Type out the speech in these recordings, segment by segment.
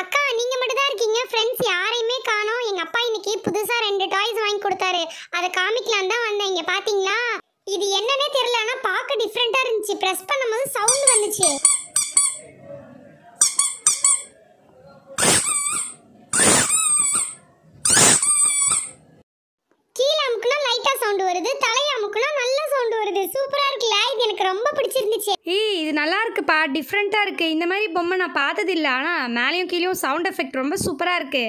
அக்கா நீங்க மட்டும் தான் இருக்கீங்க ஃப்ரெண்ட்ஸ் யாரையுமே காணோம் எங்க அப்பா இன்னைக்கு புதுசா ரெண்டு டாய்ஸ் வாங்கி கொடுத்தாரு அதை காமிக்கலாம் தான் வந்தேன் இங்க பாத்தீங்களா இது என்னன்னே தெரியல ஆனா பார்க்க டிஃப்ரெண்டா இருந்துச்சு பிரஸ் பண்ணும்போது சவுண்ட் வந்துச்சு சொல்றது சூப்பரா இருக்குல்ல இது எனக்கு ரொம்ப பிடிச்சிருந்துச்சு ஏய் இது நல்லா இருக்குப்பா டிஃப்ரெண்டா இருக்கு இந்த மாதிரி பொம்மை நான் பார்த்தது இல்லை ஆனா மேலேயும் கீழேயும் சவுண்ட் எஃபெக்ட் ரொம்ப சூப்பரா இருக்கு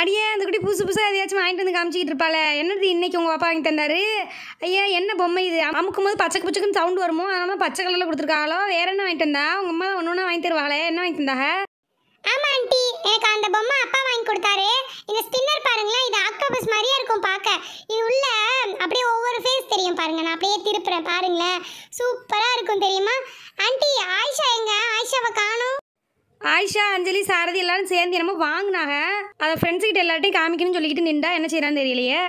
அடியே அந்த குட்டி புதுசு புதுசாக எதையாச்சும் வாங்கிட்டு வந்து காமிச்சிக்கிட்டு இருப்பாள் என்னது இன்னைக்கு உங்கள் அப்பா வாங்கி தந்தாரு ஐயா என்ன பொம்மை இது அமுக்கும் போது பச்சை பச்சைக்குன்னு சவுண்ட் வருமோ அதனால் பச்சை கலரில் கொடுத்துருக்காளோ வேற என்ன வாங்கிட்டு வந்தா உங்கள் அம்மா ஒன்று ஒன்றா வாங்கி தருவாளே என்ன வாங்கி தந்தாங்க ஆமாம் ஆண்டி எனக்கு அந்த பொம்மை அப்பா ஆயிஷா அஞ்சலி சாரதி எல்லாரும் சேர்ந்து என்னமோ வாங்கினாங்க அதை ஃப்ரெண்ட்ஸ் கிட்ட எல்லார்ட்டையும் காமிக்கணும்னு சொல்லிட்டு நின்றா என்ன செய்யறான்னு தெரியலையே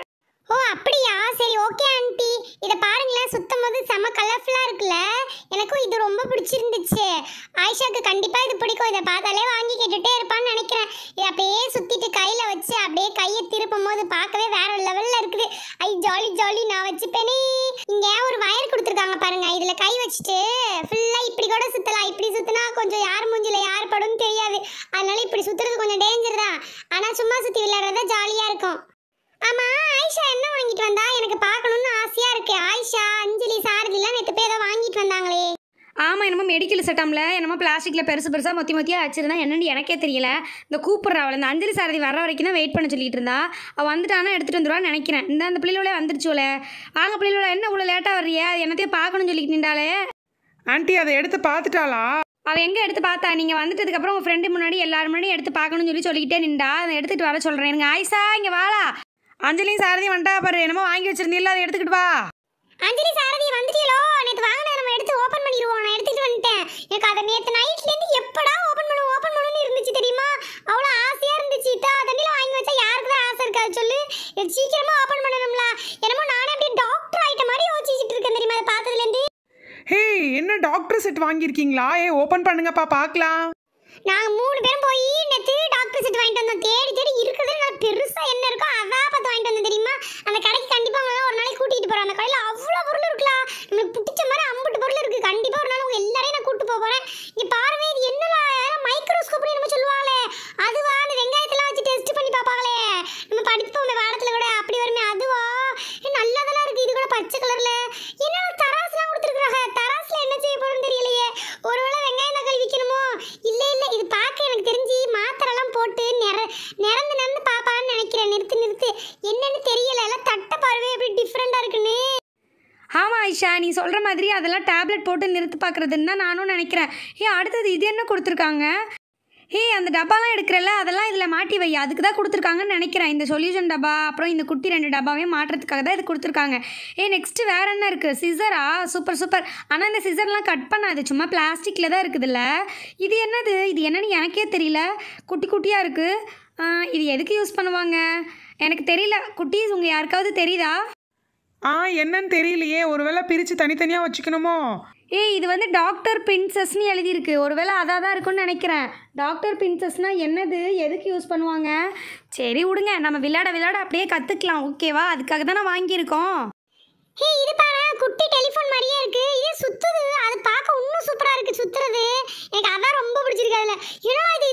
ஓ அப்படியா சரி ஓகே ஆண்டி இதை பாருங்களேன் சுத்தம் போது செம கலர்ஃபுல்லாக இருக்குல்ல எனக்கும் இது ரொம்ப பிடிச்சிருந்துச்சு ஆயிஷாக்கு கண்டிப்பாக இது பிடிக்கும் இதை பார்த்தாலே வாங்கி கேட்டுகிட்டே இருப்பான்னு நினைக்கிறேன் இதை அப்படியே சுற்றிட்டு கையில் வச்சு அப்படியே கையை திருப்பும் போது பார்க்கவே வேற லெவலில் இருக்குது ஐ ஜாலி ஜாலி நான் வச்சுப்பேனே இங்கே ஒரு வயர் கொடுத்துருக்காங்க பாருங்க இதில் கை வச்சுட்டு ஃபுல்லாக இப்படி கூட சுற்றலாம் இப்படி சுற்றினா ஆனா சும்மா சுத்தி விளையாடுறதா ஜாலியா இருக்கும் ஆமா ஆயிஷா என்ன வாங்கிட்டு வந்தா எனக்கு பார்க்கணும்னு ஆசையா இருக்கு ஆயிஷா அஞ்சலி சாரதிலாம் நேற்று பேர் ஏதோ வாங்கிட்டு வந்தாங்களே ஆமாம் என்னமோ மெடிக்கல் சட்டமில் என்னமோ பிளாஸ்டிக்கில் பெருசு பெருசாக மொத்தி மொத்தியாக வச்சிருந்தா என்னென்னு எனக்கே தெரியல இந்த கூப்பிட்றா அவளை இந்த அஞ்சலி சாரதி வர வரைக்கும் தான் வெயிட் பண்ண சொல்லிட்டு இருந்தா அவள் வந்துட்டானா எடுத்துகிட்டு வந்துடுவான்னு நினைக்கிறேன் இந்த அந்த பிள்ளைகளே வந்துருச்சுல ஆக பிள்ளைகளோட என்ன இவ்வளோ லேட்டாக வர்றியா அது என்னத்தையும் பார்க்கணும்னு சொல்லிட்டு நின்றாலே ஆண்டி அதை எடுத்து பார்த்துட்டாளா அவள் எங்கே எடுத்து பார்த்தா நீங்கள் வந்துட்டதுக்கப்புறம் உங்கள் ஃப்ரெண்டு முன்னாடி எல்லாரும் முன்னாடி எடுத்து பார்க்கணும்னு சொல்லி சொல்லிக்கிட்டே நின்றா அதை எடுத்துகிட்டு வர சொல்கிறேன் எனக்கு ஆயிசா இங்கே வாழா அஞ்சலியும் சாரதி வந்துட்டா பாரு என்னமோ வாங்கி வச்சிருந்தீங்களா அதை எடுத்துக்கிட்டு வா அஞ்சலி சாரதி வந்துட்டீங்களோ என்ன டாக்டர் செட் வாங்கியிருக்கீங்களா ஏ ஓபன் பண்ணுங்கப்பா பார்க்கலாம் நாங்கள் மூணு பேரும் போய் நேற்று டாக்டர் செட் வாங்கிட்டு வந்தோம் தேடி தேடி இருக்கிறது நான் ஆயிஷா நீ சொல்கிற மாதிரி அதெல்லாம் டேப்லெட் போட்டு நிறுத்து பார்க்குறதுன்னு தான் நானும் நினைக்கிறேன் ஏ அடுத்தது இது என்ன கொடுத்துருக்காங்க ஏய் அந்த டப்பாலாம் எடுக்கிறல்ல அதெல்லாம் இதில் மாட்டி வை அதுக்கு தான் கொடுத்துருக்காங்கன்னு நினைக்கிறேன் இந்த சொல்யூஷன் டப்பா அப்புறம் இந்த குட்டி ரெண்டு டப்பாவே மாட்டுறதுக்காக தான் இது கொடுத்துருக்காங்க ஏ நெக்ஸ்ட்டு வேறு என்ன இருக்குது சிசரா சூப்பர் சூப்பர் ஆனால் இந்த சிசர்லாம் கட் பண்ணாது சும்மா பிளாஸ்டிக்கில் தான் இருக்குதுல்ல இது என்னது இது என்னன்னு எனக்கே தெரியல குட்டி குட்டியாக இருக்குது இது எதுக்கு யூஸ் பண்ணுவாங்க எனக்கு தெரியல குட்டீஸ் உங்கள் யாருக்காவது தெரியுதா ஆ என்னன்னு தெரியலையே ஒருவேளை பிரித்து தனித்தனியாக வச்சுக்கணுமோ ஏய் இது வந்து டாக்டர் பிரின்சஸ்னு எழுதியிருக்கு ஒருவேளை அதாக தான் இருக்கும்னு நினைக்கிறேன் டாக்டர் பிரின்சஸ்னால் என்னது எதுக்கு யூஸ் பண்ணுவாங்க சரி விடுங்க நம்ம விளையாட விளையாட அப்படியே கற்றுக்கலாம் ஓகேவா அதுக்காக தான் வாங்கியிருக்கோம் ஹே இது பாரு குட்டி டெலிஃபோன் மாதிரியே இருக்கு இது சுத்துது அது பார்க்க இன்னும் சூப்பராக இருக்கு சுத்துறது எனக்கு அதான் ரொம்ப பிடிச்சிருக்கு அதில் ஏன்னா இது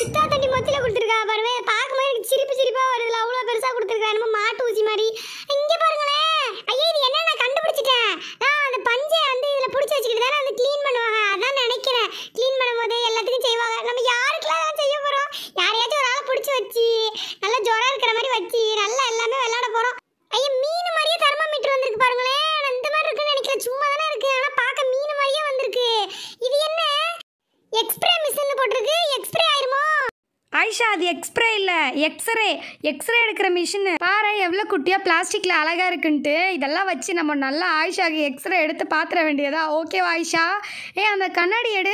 சித்தா தண்ணி மொத்தில கொடுத்துருக்கா பாருமே பார்க்கும்போது சிரிப்பு சிரிப்பாக வருதுல அவ்வளோ பெருசாக கொடுத்துருக்கா என்னமோ மாட்டு ஊசி மாதிரி மனிஷா அது எக்ஸ்ப்ரே இல்லை எக்ஸ்ரே எக்ஸ்ரே எடுக்கிற மிஷின் பாரு எவ்வளோ குட்டியாக பிளாஸ்டிக்கில் அழகாக இருக்குன்ட்டு இதெல்லாம் வச்சு நம்ம நல்லா ஆயிஷாக்கு எக்ஸ்ரே எடுத்து பார்த்துட வேண்டியதா ஓகே ஆயிஷா ஏ அந்த கண்ணாடி எடு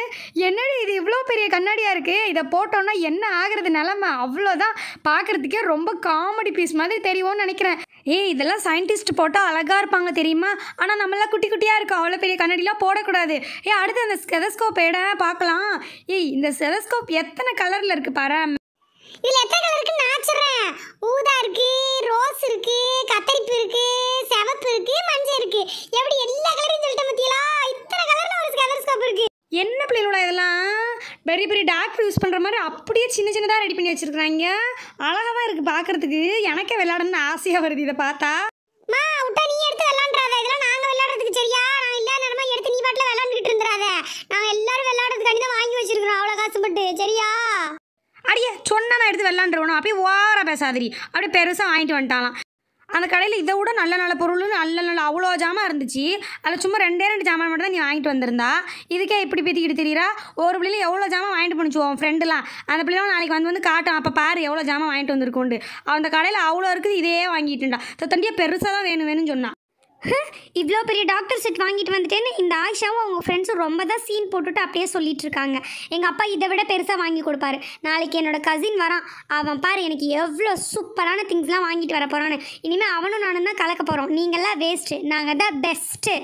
என்னடி இது இவ்வளோ பெரிய கண்ணாடியாக இருக்குது இதை போட்டோன்னா என்ன ஆகிறது நிலமை அவ்வளோதான் பார்க்குறதுக்கே ரொம்ப காமெடி பீஸ் மாதிரி தெரியும்னு நினைக்கிறேன் ஏய் இதெல்லாம் சயின்டிஸ்ட் போட்டால் அழகாக இருப்பாங்க தெரியுமா ஆனால் நம்மளாம் குட்டி குட்டியாக இருக்கும் அவ்வளோ பெரிய கண்ணாடிலாம் போடக்கூடாது ஏ அடுத்து அந்த ஸ்கெதஸ்கோப் எட பார்க்கலாம் ஏய் இந்த செதஸ்கோப் எத்தனை கலரில் இருக்குது பாரு இதுல எத்தனை கலர் இருக்குன்னு நான் சொல்றேன் ஊதா இருக்கு ரோஸ் இருக்கு கத்தரிப்பு இருக்கு செவப்பு இருக்கு மஞ்சள் இருக்கு எப்படி எல்லா கலரையும் சொல்லிட்டேன் பத்தியலா இத்தனை கலர்ல ஒரு ஸ்கெலர்ஸ்கோப் இருக்கு என்ன பிள்ளைகளோட இதெல்லாம் பெரிய பெரிய டாக்டர் யூஸ் பண்ணுற மாதிரி அப்படியே சின்ன சின்னதாக ரெடி பண்ணி வச்சுருக்குறாங்க அழகாக தான் இருக்குது பார்க்குறதுக்கு எனக்கே விளையாடணும்னு ஆசையாக வருது இதை பார்த்தா காப்பி ஓவராக பேசாதிரி அப்படியே பெருசாக வாங்கிட்டு வந்துட்டாலாம் அந்த கடையில் இதை விட நல்ல நல்ல பொருள் நல்ல நல்ல அவ்வளோ ஜாமான் இருந்துச்சு அதில் சும்மா ரெண்டே ரெண்டு ஜாமான் மட்டும் தான் நீ வாங்கிட்டு வந்திருந்தா இதுக்கே இப்படி பீத்திக்கிட்டு தெரியுறா ஒரு பிள்ளையில எவ்வளோ ஜாமான் வாங்கிட்டு பண்ணிச்சுவோம் ஃப்ரெண்டுலாம் அந்த பிள்ளைலாம் நாளைக்கு வந்து வந்து காட்டும் அப்போ பாரு எவ்வளோ ஜாமான் வாங்கிட்டு வந்திருக்கோண்டு அந்த கடையில் அவ்வளோ இருக்குது இதே வாங்கிட்டுண்டா தண்டியாக பெருசாக தான் வேணும் வேணும்னு சொன்னான் இவ்வளோ பெரிய டாக்டர் செட் வாங்கிட்டு வந்துட்டேன்னு இந்த ஆயிஷாவும் அவங்க ஃப்ரெண்ட்ஸும் ரொம்ப தான் சீன் போட்டுட்டு அப்படியே சொல்லிட்டு இருக்காங்க எங்கள் அப்பா இதை விட பெருசாக வாங்கி கொடுப்பாரு நாளைக்கு என்னோடய கசின் வரான் அவன் பாரு எனக்கு எவ்வளோ சூப்பரான திங்ஸ்லாம் வாங்கிட்டு வர போகிறான்னு இனிமேல் அவனும் நானும் தான் கலக்க போகிறோம் நீங்கள்லாம் வேஸ்ட்டு நாங்கள் தான் பெஸ்ட்டு